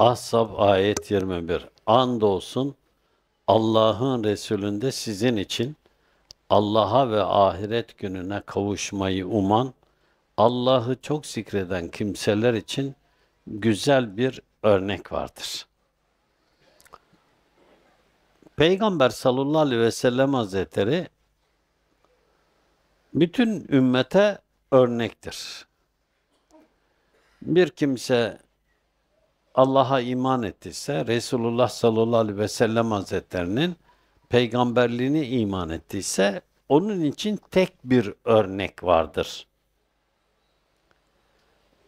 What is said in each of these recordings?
Ahzab ayet 21. olsun Allah'ın Resulünde sizin için Allah'a ve ahiret gününe kavuşmayı uman, Allah'ı çok zikreden kimseler için güzel bir örnek vardır. Peygamber sallallahu aleyhi ve sellem hazretleri bütün ümmete örnektir. Bir kimse Allah'a iman ettiyse, Resulullah sallallahu aleyhi ve sellem hazretlerinin peygamberliğini iman ettiyse, onun için tek bir örnek vardır.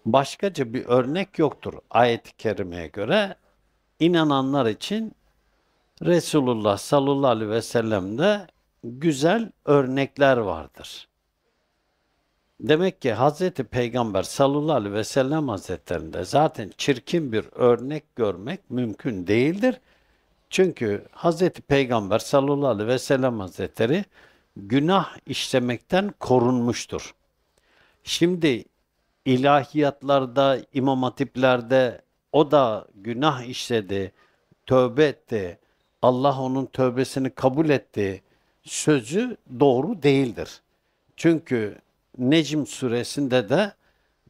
Başkaca bir örnek yoktur ayet-i kerimeye göre. inananlar için Resulullah sallallahu aleyhi ve sellem de güzel örnekler vardır. Demek ki Hazreti Peygamber sallallahu aleyhi ve sellem hazretlerinde zaten çirkin bir örnek görmek mümkün değildir. Çünkü Hazreti Peygamber sallallahu aleyhi ve sellem hazretleri günah işlemekten korunmuştur. Şimdi ilahiyatlarda, imam hatiplerde o da günah işledi, tövbe etti, Allah onun tövbesini kabul etti sözü doğru değildir. Çünkü Necm suresinde de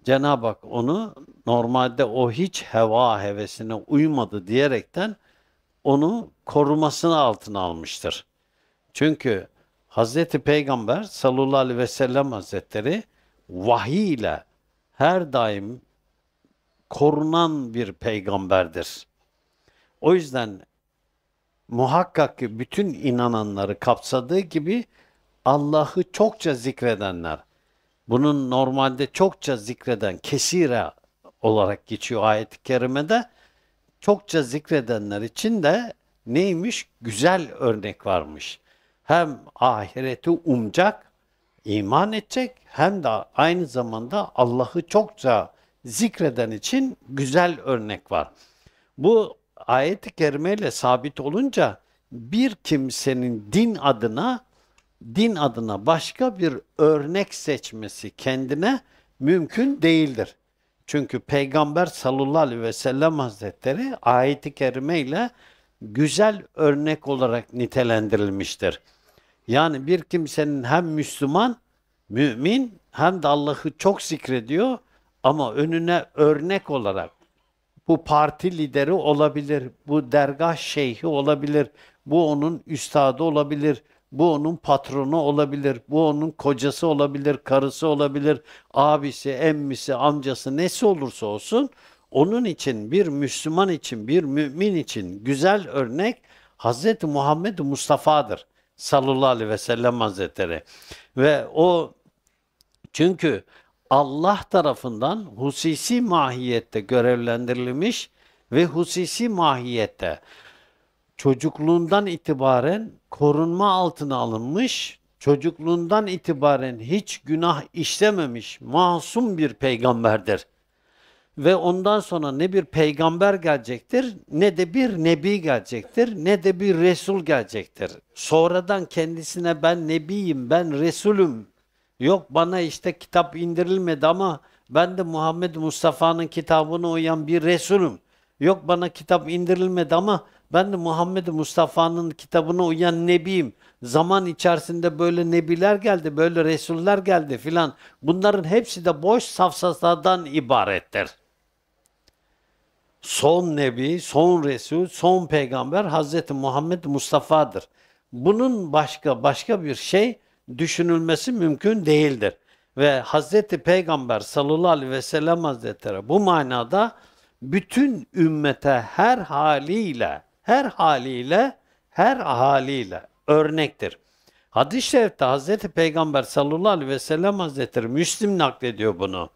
Cenab-ı Hak onu normalde o hiç heva hevesine uymadı diyerekten onu korumasını altına almıştır. Çünkü Hazreti Peygamber sallallahu aleyhi ve sellem hazretleri vahiy ile her daim korunan bir peygamberdir. O yüzden muhakkak ki bütün inananları kapsadığı gibi Allah'ı çokça zikredenler, bunun normalde çokça zikreden kesira olarak geçiyor ayet-i kerimede. Çokça zikredenler için de neymiş? Güzel örnek varmış. Hem ahireti umacak, iman edecek hem de aynı zamanda Allah'ı çokça zikreden için güzel örnek var. Bu ayet-i kerimeyle sabit olunca bir kimsenin din adına din adına başka bir örnek seçmesi kendine mümkün değildir. Çünkü Peygamber sallallahu aleyhi ve sellem hazretleri ayeti kerime ile güzel örnek olarak nitelendirilmiştir. Yani bir kimsenin hem Müslüman, mümin hem de Allah'ı çok zikrediyor ama önüne örnek olarak bu parti lideri olabilir, bu dergah şeyhi olabilir, bu onun üstadı olabilir, bu onun patronu olabilir, bu onun kocası olabilir, karısı olabilir, abisi, emmisi, amcası nesi olursa olsun onun için bir Müslüman için, bir mümin için güzel örnek Hz. Muhammed Mustafa'dır sallallahu aleyhi ve sellem hazretleri. Ve o çünkü Allah tarafından husisi mahiyette görevlendirilmiş ve husisi mahiyette çocukluğundan itibaren korunma altına alınmış, çocukluğundan itibaren hiç günah işlememiş masum bir peygamberdir. Ve ondan sonra ne bir peygamber gelecektir, ne de bir nebi gelecektir, ne de bir resul gelecektir. Sonradan kendisine ben nebiyim, ben resulüm. Yok bana işte kitap indirilmedi ama ben de Muhammed Mustafa'nın kitabını uyan bir resulüm. Yok bana kitap indirilmedi ama ben de Muhammed Mustafa'nın kitabına uyan nebiyim. Zaman içerisinde böyle nebiler geldi, böyle resuller geldi filan. Bunların hepsi de boş safsatadan ibarettir. Son nebi, son resul, son peygamber Hazreti Muhammed Mustafa'dır. Bunun başka başka bir şey düşünülmesi mümkün değildir. Ve Hazreti Peygamber sallallahu aleyhi ve sellem hazretleri bu manada bütün ümmete her haliyle her haliyle her haliyle örnektir. Hadis-i şerifte Hz. Peygamber sallallahu aleyhi ve sellem Hazretleri Müslim naklediyor bunu.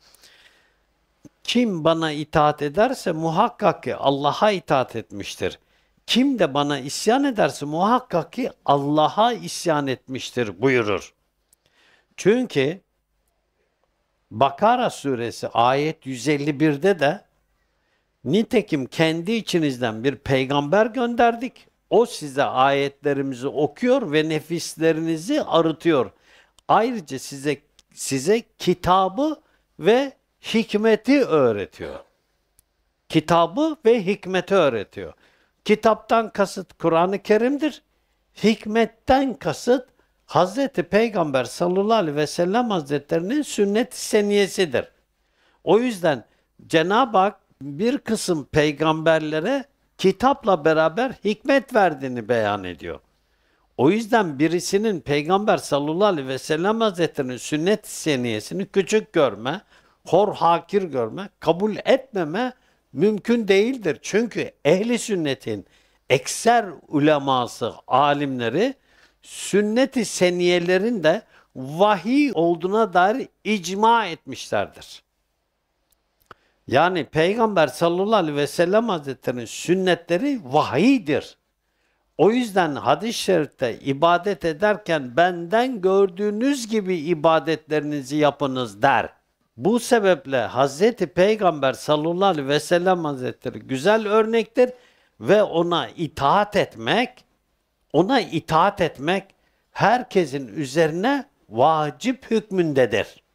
Kim bana itaat ederse muhakkak ki Allah'a itaat etmiştir. Kim de bana isyan ederse muhakkak ki Allah'a isyan etmiştir buyurur. Çünkü Bakara suresi ayet 151'de de Nitekim kendi içinizden bir peygamber gönderdik. O size ayetlerimizi okuyor ve nefislerinizi arıtıyor. Ayrıca size size kitabı ve hikmeti öğretiyor. Kitabı ve hikmeti öğretiyor. Kitaptan kasıt Kur'an-ı Kerim'dir. Hikmetten kasıt Hazreti Peygamber sallallahu aleyhi ve sellem hazretlerinin sünnet-i seniyesidir. O yüzden Cenab-ı Hak bir kısım peygamberlere kitapla beraber hikmet verdiğini beyan ediyor. O yüzden birisinin Peygamber sallallahu aleyhi ve sellem hazretlerinin sünnet seniyesini küçük görme, hor hakir görme, kabul etmeme mümkün değildir. Çünkü ehli sünnetin ekser uleması, alimleri sünnet-i seniyelerin de vahiy olduğuna dair icma etmişlerdir. Yani Peygamber sallallahu aleyhi ve sellem hazretlerinin sünnetleri vahidir. O yüzden hadis-i şerifte ibadet ederken benden gördüğünüz gibi ibadetlerinizi yapınız der. Bu sebeple Hazreti Peygamber sallallahu aleyhi ve sellem hazretleri güzel örnektir ve ona itaat etmek, ona itaat etmek herkesin üzerine vacip hükmündedir.